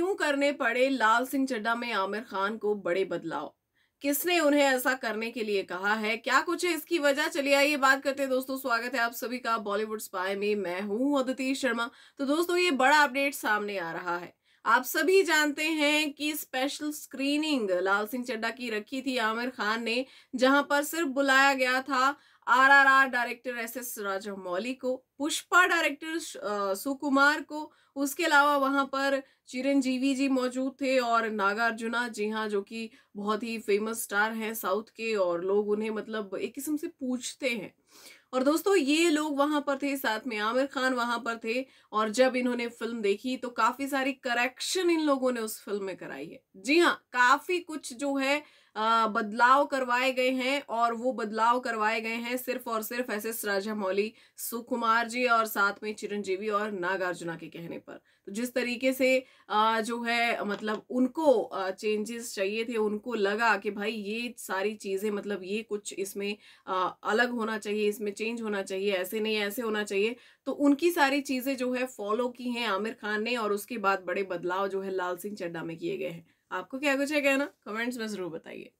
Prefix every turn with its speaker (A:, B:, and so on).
A: क्यों करने पड़े लाल सिंह चड्डा में आमिर खान को बड़े बदलाव किसने उन्हें ऐसा करने के लिए कहा है क्या कुछ है इसकी वजह चलिए आइए बात करते हैं दोस्तों स्वागत है आप सभी का बॉलीवुड स्पाई में मैं हूं अदिति शर्मा तो दोस्तों ये बड़ा अपडेट सामने आ रहा है आप सभी जानते हैं कि स्पेशल स्क्रीनिंग लाल सिंह चड्डा की रखी थी आमिर खान ने जहां पर सिर्फ बुलाया गया था आरआरआर डायरेक्टर एस एस मौली को पुष्पा डायरेक्टर सुकुमार को उसके अलावा वहां पर चिरंजीवी जी मौजूद थे और नागार्जुना जी हाँ जो कि बहुत ही फेमस स्टार हैं साउथ के और लोग उन्हें मतलब एक किस्म से पूछते हैं और दोस्तों ये लोग वहां पर थे साथ में आमिर खान वहां पर थे और जब इन्होंने फिल्म देखी तो काफी सारी करेक्शन इन लोगों ने उस फिल्म में कराई है जी हाँ काफी कुछ जो है बदलाव करवाए गए हैं और वो बदलाव करवाए गए हैं सिर्फ और सिर्फ एस एस राजामौली सुकुमार जी और साथ में चिरंजीवी और नागार्जुना के कहने पर तो जिस तरीके से जो है मतलब उनको चेंजेस चाहिए थे उनको लगा कि भाई ये सारी चीज़ें मतलब ये कुछ इसमें अलग होना चाहिए इसमें चेंज होना चाहिए ऐसे नहीं ऐसे होना चाहिए तो उनकी सारी चीज़ें जो है फॉलो की हैं आमिर खान ने और उसके बाद बड़े बदलाव जो है लाल सिंह चड्डा में किए गए हैं आपको क्या कुछ है कहना कमेंट्स में ज़रूर बताइए